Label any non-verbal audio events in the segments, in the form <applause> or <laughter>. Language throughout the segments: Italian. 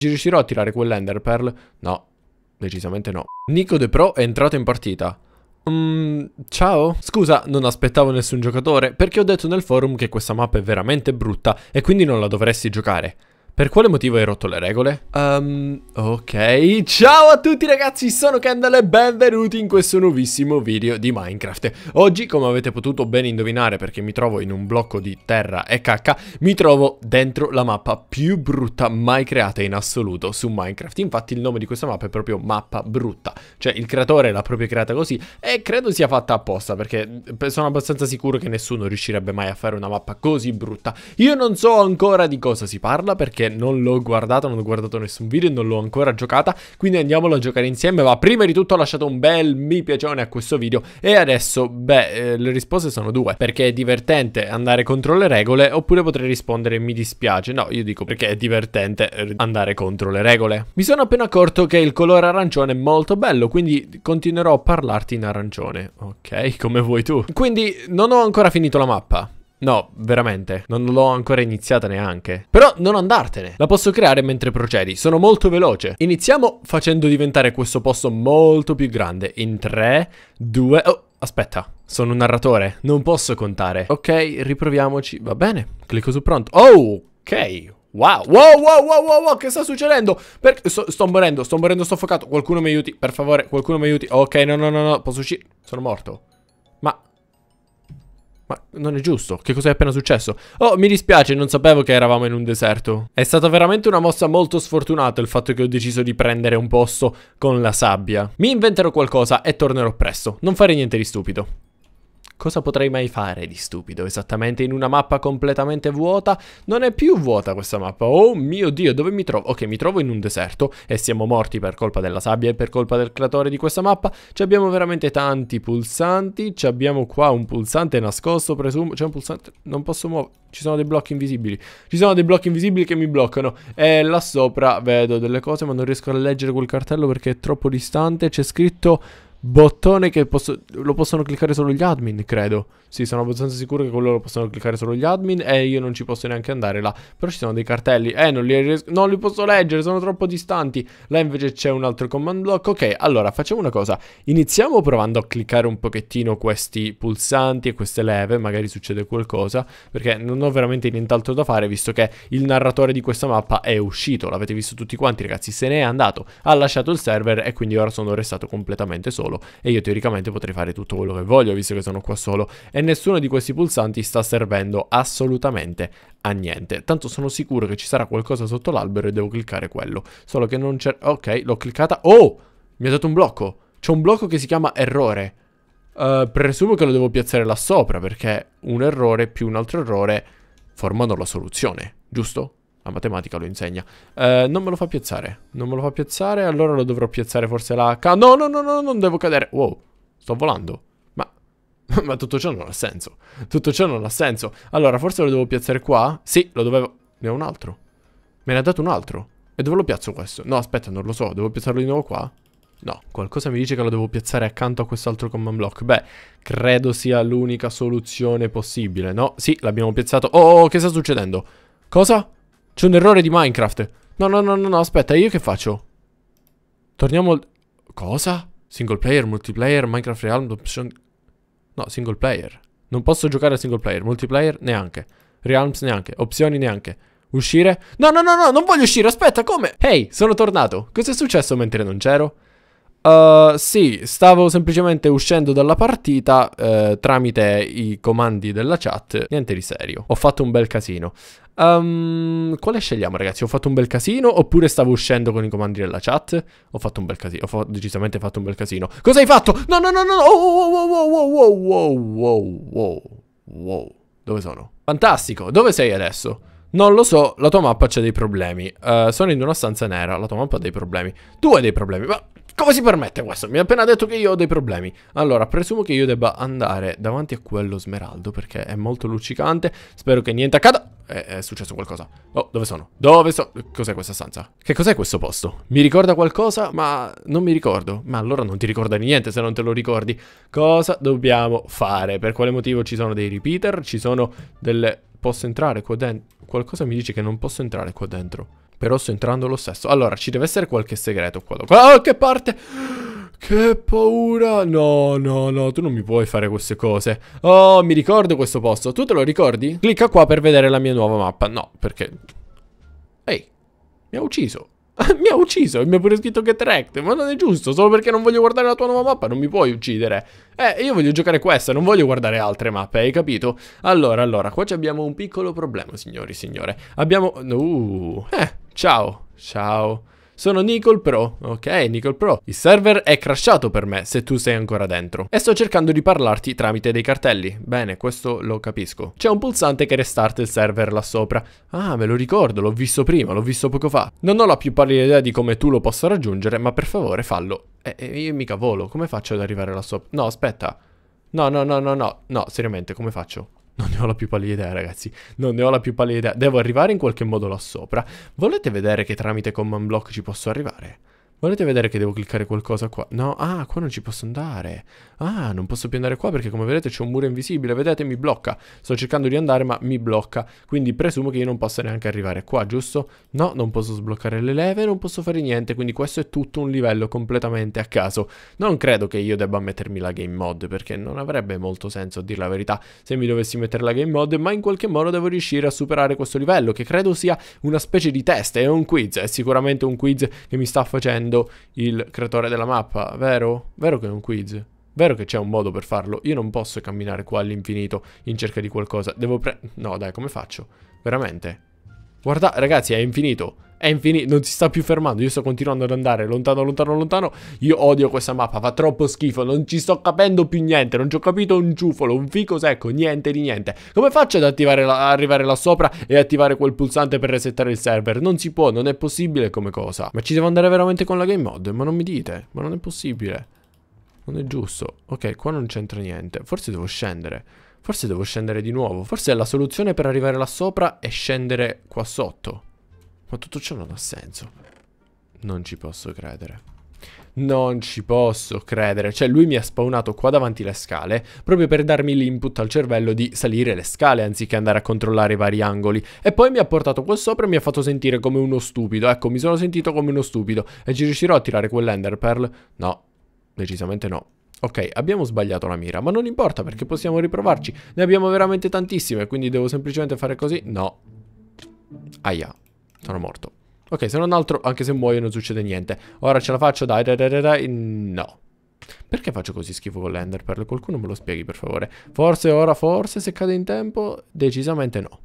Ci riuscirò a tirare quell'Ender Pearl? No, decisamente no. Nico De Pro è entrato in partita. Mmm, ciao? Scusa, non aspettavo nessun giocatore perché ho detto nel forum che questa mappa è veramente brutta e quindi non la dovresti giocare. Per quale motivo hai rotto le regole? Um, ok, ciao a tutti ragazzi, sono Kendall e benvenuti in questo nuovissimo video di Minecraft. Oggi, come avete potuto ben indovinare perché mi trovo in un blocco di terra e cacca, mi trovo dentro la mappa più brutta mai creata in assoluto su Minecraft. Infatti il nome di questa mappa è proprio mappa brutta, cioè il creatore l'ha proprio creata così e credo sia fatta apposta perché sono abbastanza sicuro che nessuno riuscirebbe mai a fare una mappa così brutta. Io non so ancora di cosa si parla perché non l'ho guardato, non ho guardato nessun video, non l'ho ancora giocata, quindi andiamolo a giocare insieme, ma prima di tutto ho lasciato un bel mi piacione a questo video e adesso, beh, eh, le risposte sono due, perché è divertente andare contro le regole oppure potrei rispondere mi dispiace, no, io dico perché è divertente eh, andare contro le regole. Mi sono appena accorto che il colore arancione è molto bello, quindi continuerò a parlarti in arancione, ok, come vuoi tu. Quindi non ho ancora finito la mappa, No, veramente, non l'ho ancora iniziata neanche. Però non andartene, la posso creare mentre procedi, sono molto veloce. Iniziamo facendo diventare questo posto molto più grande. In 3, 2... Oh, aspetta, sono un narratore, non posso contare. Ok, riproviamoci, va bene, clicco su pronto. Oh, ok, Wow, wow, wow, wow, wow, wow, che sta succedendo? Perché sto, sto, morendo, sto morendo soffocato. Qualcuno mi aiuti, per favore, qualcuno mi aiuti. Ok, no, no, no, no, posso uscire. Sono morto. Ma non è giusto, che cosa è appena successo? Oh, mi dispiace, non sapevo che eravamo in un deserto. È stata veramente una mossa molto sfortunata il fatto che ho deciso di prendere un posto con la sabbia. Mi inventerò qualcosa e tornerò presto, non fare niente di stupido. Cosa potrei mai fare di stupido? Esattamente in una mappa completamente vuota? Non è più vuota questa mappa. Oh mio Dio, dove mi trovo? Ok, mi trovo in un deserto e siamo morti per colpa della sabbia e per colpa del creatore di questa mappa. Ci abbiamo veramente tanti pulsanti. Ci abbiamo qua un pulsante nascosto, presumo. C'è un pulsante... Non posso muovere. Ci sono dei blocchi invisibili. Ci sono dei blocchi invisibili che mi bloccano. E là sopra vedo delle cose, ma non riesco a leggere quel cartello perché è troppo distante. C'è scritto bottone che posso, lo possono cliccare solo gli admin, credo. Sì, sono abbastanza sicuro che quello lo possono cliccare solo gli admin e io non ci posso neanche andare là. Però ci sono dei cartelli. Eh, non li, ries- non li posso leggere, sono troppo distanti. Là invece c'è un altro command block. Ok, allora facciamo una cosa. Iniziamo provando a cliccare un pochettino questi pulsanti e queste leve, magari succede qualcosa, perché non ho veramente nient'altro da fare visto che il narratore di questa mappa è uscito. L'avete visto tutti quanti, ragazzi, se n'è andato, ha lasciato il server e quindi ora sono restato completamente solo solo e io teoricamente potrei fare tutto quello che voglio visto che sono qua solo e nessuno di questi pulsanti sta servendo assolutamente a niente. Tanto sono sicuro che ci sarà qualcosa sotto l'albero e devo cliccare quello. Solo che non c'è... Ok, l'ho cliccata. Oh! Mi ha dato un blocco. C'è un blocco che si chiama errore. Uh, presumo che lo devo piazzare là sopra perché un errore più un altro errore formano la soluzione, giusto? La matematica lo insegna. Eh, non me lo fa piazzare. Non me lo fa piazzare. Allora lo dovrò piazzare forse la... No, no, no, no, non devo cadere. Wow, sto volando. Ma... <laughs> Ma tutto ciò non ha senso. Tutto ciò non ha senso. Allora, forse lo devo piazzare qua? Sì, lo dovevo... Ne ho un altro. Me ne ha dato un altro. E dove lo piazzo questo? No, aspetta, non lo so. Devo piazzarlo di nuovo qua? No, qualcosa mi dice che lo devo piazzare accanto a quest'altro command block. Beh, credo sia l'unica soluzione possibile, no? Sì, l'abbiamo piazzato. Oh, oh, oh che sta succedendo? Cosa? C'è un errore di Minecraft. No, no, no, no, no, aspetta, io che faccio? Torniamo al... Cosa? Single player, multiplayer, Minecraft Realm, option... No, single player. Non posso giocare a single player, multiplayer neanche. Realms neanche, opzioni neanche. Uscire? No, no, no, no, non voglio uscire, aspetta, come? Ehi, hey, sono tornato. Cos'è successo mentre non c'ero? Uh, sì, stavo semplicemente uscendo dalla partita uh, tramite i comandi della chat, niente di serio. Ho fatto un bel casino. Um, quale scegliamo, ragazzi? Ho fatto un bel casino oppure stavo uscendo con i comandi della chat? Ho fatto un bel casino. Ho fa decisamente fatto un bel casino. Cosa hai fatto? No, no, no, no. Oh, wow, wow, wow, wow, wow, oh, wow. Dove sono? Fantastico. Dove sei adesso? Non lo so, la tua mappa c'ha dei problemi. Uh, sono in una stanza nera, la tua mappa ha dei problemi. Tu hai dei problemi, ma come si permette questo? Mi ha appena detto che io ho dei problemi. Allora, presumo che io debba andare davanti a quello smeraldo perché è molto luccicante. Spero che niente accada. È, eh, è successo qualcosa. Oh, dove sono? Dove sono? Cos'è questa stanza? Che cos'è questo posto? Mi ricorda qualcosa, ma non mi ricordo. Ma allora non ti ricorda niente se non te lo ricordi. Cosa dobbiamo fare? Per quale motivo ci sono dei repeater? Ci sono delle... Posso entrare qua dentro? Qualcosa mi dice che non posso entrare qua dentro. Però sto entrando lo stesso. Allora, ci deve essere qualche segreto qua. Ah, oh, che parte! Che paura! No, no, no, tu non mi puoi fare queste cose. Oh, mi ricordo questo posto. Tu te lo ricordi? Clicca qua per vedere la mia nuova mappa. No, perché... Ehi, mi ha ucciso. <laughs> mi ha ucciso e mi ha pure scritto get Rekt. Ma non è giusto, solo perché non voglio guardare la tua nuova mappa, non mi puoi uccidere. Eh, io voglio giocare questa, non voglio guardare altre mappe, hai capito? Allora, allora, qua abbiamo un piccolo problema, signori, signore. Abbiamo... Uh, eh... Ciao, ciao. Sono Nicole Pro. Ok, Nicole Pro. Il server è crashato per me, se tu sei ancora dentro. E sto cercando di parlarti tramite dei cartelli. Bene, questo lo capisco. C'è un pulsante che restarta il server là sopra. Ah, me lo ricordo, l'ho visto prima, l'ho visto poco fa. Non ho la più pallida idea di come tu lo possa raggiungere, ma per favore fallo. E eh, io mica volo, come faccio ad arrivare là sopra? No, aspetta. No, no, no, no, no, no, seriamente, come faccio? Non ne ho la più pallida idea, ragazzi. Non ne ho la più pallida idea. Devo arrivare in qualche modo là sopra. Volete vedere che tramite command block ci posso arrivare? Volete vedere che devo cliccare qualcosa qua? No, ah, qua non ci posso andare. Ah, non posso più andare qua perché come vedete c'è un muro invisibile, vedete, mi blocca. Sto cercando di andare ma mi blocca, quindi presumo che io non possa neanche arrivare qua, giusto? No, non posso sbloccare le leve, non posso fare niente, quindi questo è tutto un livello completamente a caso. Non credo che io debba mettermi la game mod perché non avrebbe molto senso a dire la verità se mi dovessi mettere la game mod, ma in qualche modo devo riuscire a superare questo livello che credo sia una specie di test, è un quiz, è sicuramente un quiz che mi sta facendo facendo il creatore della mappa, vero? Vero che è un quiz? Vero che c'è un modo per farlo? Io non posso camminare qua all'infinito in cerca di qualcosa. Devo pre... No, dai, come faccio? Veramente? Guarda, ragazzi, è infinito. È infinito, non si sta più fermando. Io sto continuando ad andare lontano, lontano, lontano. Io odio questa mappa, fa troppo schifo. Non ci sto capendo più niente. Non ci ho capito un ciufolo, un fico secco, niente di niente. Come faccio ad attivare la, arrivare là sopra e attivare quel pulsante per resettare il server? Non si può, non è possibile come cosa. Ma ci devo andare veramente con la game mod? Ma non mi dite, ma non è possibile. Non è giusto. Ok, qua non c'entra niente. Forse devo scendere. Forse devo scendere di nuovo. Forse la soluzione per arrivare là sopra è scendere qua sotto. Ma tutto ciò non ha senso. Non ci posso credere. Non ci posso credere. Cioè, lui mi ha spawnato qua davanti le scale proprio per darmi l'input al cervello di salire le scale anziché andare a controllare i vari angoli. E poi mi ha portato qua sopra e mi ha fatto sentire come uno stupido. Ecco, mi sono sentito come uno stupido. E ci riuscirò a tirare quell'Ender Pearl? No, decisamente no. Ok, abbiamo sbagliato la mira, ma non importa perché possiamo riprovarci. Ne abbiamo veramente tantissime, quindi devo semplicemente fare così? No. Aia. Sono morto. Ok, se non altro, anche se muoio non succede niente. Ora ce la faccio, dai, dai, dai, dai. No. Perché faccio così schifo con l'Ender Pearl? Qualcuno me lo spieghi, per favore. Forse ora, forse, se cade in tempo, decisamente no.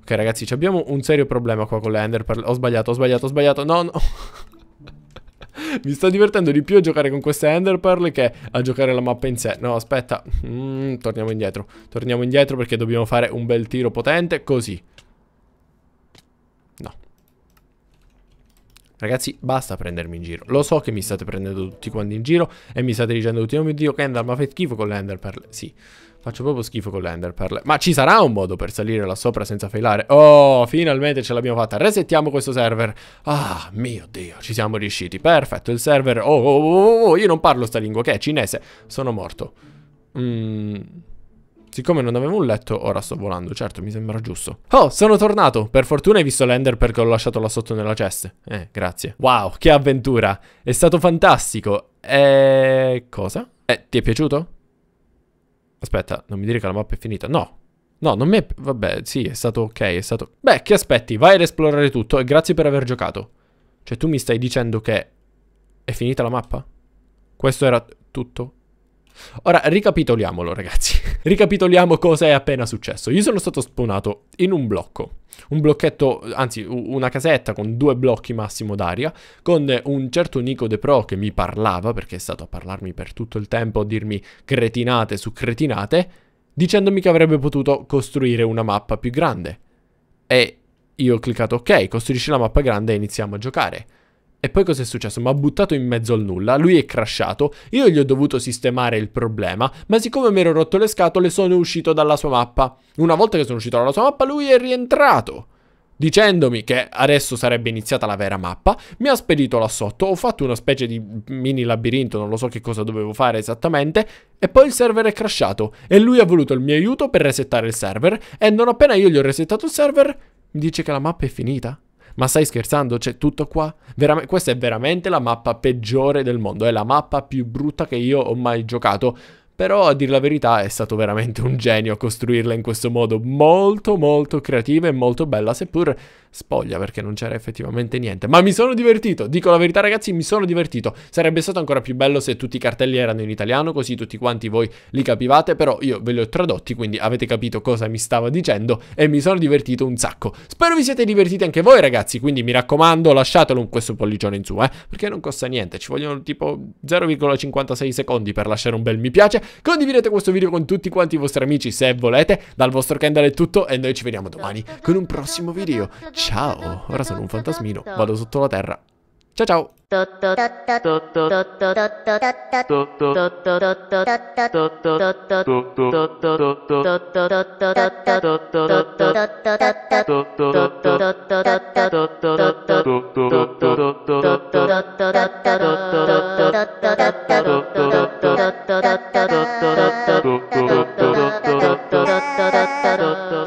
Ok, ragazzi, abbiamo un serio problema qua con l'Ender Pearl. Ho sbagliato, ho sbagliato, ho sbagliato. No, no. <laughs> Mi sto divertendo di più a giocare con queste Ender Pearl che a giocare la mappa in sé. No, aspetta. Mm, torniamo indietro. Torniamo indietro perché dobbiamo fare un bel tiro potente così. Ragazzi, basta prendermi in giro. Lo so che mi state prendendo tutti quanti in giro e mi state dicendo tutti, oh mio Dio, Kendall, ma fai schifo con le enderpearl. Sì, faccio proprio schifo con le enderpearl. Ma ci sarà un modo per salire là sopra senza failare? Oh, finalmente ce l'abbiamo fatta. Resettiamo questo server. Ah, mio Dio, ci siamo riusciti. Perfetto, il server... Oh, oh, oh, oh, oh io non parlo sta lingua, che è cinese. Sono morto. Mmm... Siccome non avevo un letto, ora sto volando, certo, mi sembra giusto. Oh, sono tornato! Per fortuna hai visto l'Ender perché l'ho lasciato là sotto nella ceste. Eh, grazie. Wow, che avventura! È stato fantastico! Eh... cosa? Eh, ti è piaciuto? Aspetta, non mi dire che la mappa è finita. No, No, non mi è... Vabbè, sì, è stato ok, è stato... Beh, che aspetti? Vai ad esplorare tutto e grazie per aver giocato. Cioè, tu mi stai dicendo che... È finita la mappa? Questo era tutto? Ora ricapitoliamolo ragazzi, <laughs> ricapitoliamo cosa è appena successo. Io sono stato spawnato in un blocco, un blocchetto, anzi una casetta con due blocchi massimo d'aria, con un certo Nico De Pro che mi parlava, perché è stato a parlarmi per tutto il tempo, a dirmi cretinate su cretinate, dicendomi che avrebbe potuto costruire una mappa più grande. E io ho cliccato ok, costruisci la mappa grande e iniziamo a giocare. E poi cosa è successo? Mi ha buttato in mezzo al nulla, lui è crashato, io gli ho dovuto sistemare il problema, ma siccome mi ero rotto le scatole sono uscito dalla sua mappa. Una volta che sono uscito dalla sua mappa lui è rientrato dicendomi che adesso sarebbe iniziata la vera mappa, mi ha spedito là sotto, ho fatto una specie di mini labirinto, non lo so che cosa dovevo fare esattamente, e poi il server è crashato e lui ha voluto il mio aiuto per resettare il server e non appena io gli ho resettato il server mi dice che la mappa è finita. Ma stai scherzando? C'è cioè, tutto qua? Veramente, questa è veramente la mappa peggiore del mondo. È la mappa più brutta che io ho mai giocato. Però a dir la verità è stato veramente un genio costruirla in questo modo, molto molto creativa e molto bella, seppur spoglia perché non c'era effettivamente niente. Ma mi sono divertito, dico la verità ragazzi, mi sono divertito. Sarebbe stato ancora più bello se tutti i cartelli erano in italiano, così tutti quanti voi li capivate, però io ve li ho tradotti, quindi avete capito cosa mi stava dicendo e mi sono divertito un sacco. Spero vi siete divertiti anche voi ragazzi, quindi mi raccomando lasciatelo questo pollicione in su, eh, perché non costa niente, ci vogliono tipo 0,56 secondi per lasciare un bel mi piace. Condividete questo video con tutti quanti i vostri amici se volete. Dal vostro Kendall è tutto e noi ci vediamo domani con un prossimo video. Ciao! Ciao, ora sono un fantasmino, vado sotto la terra. Ciao ciao!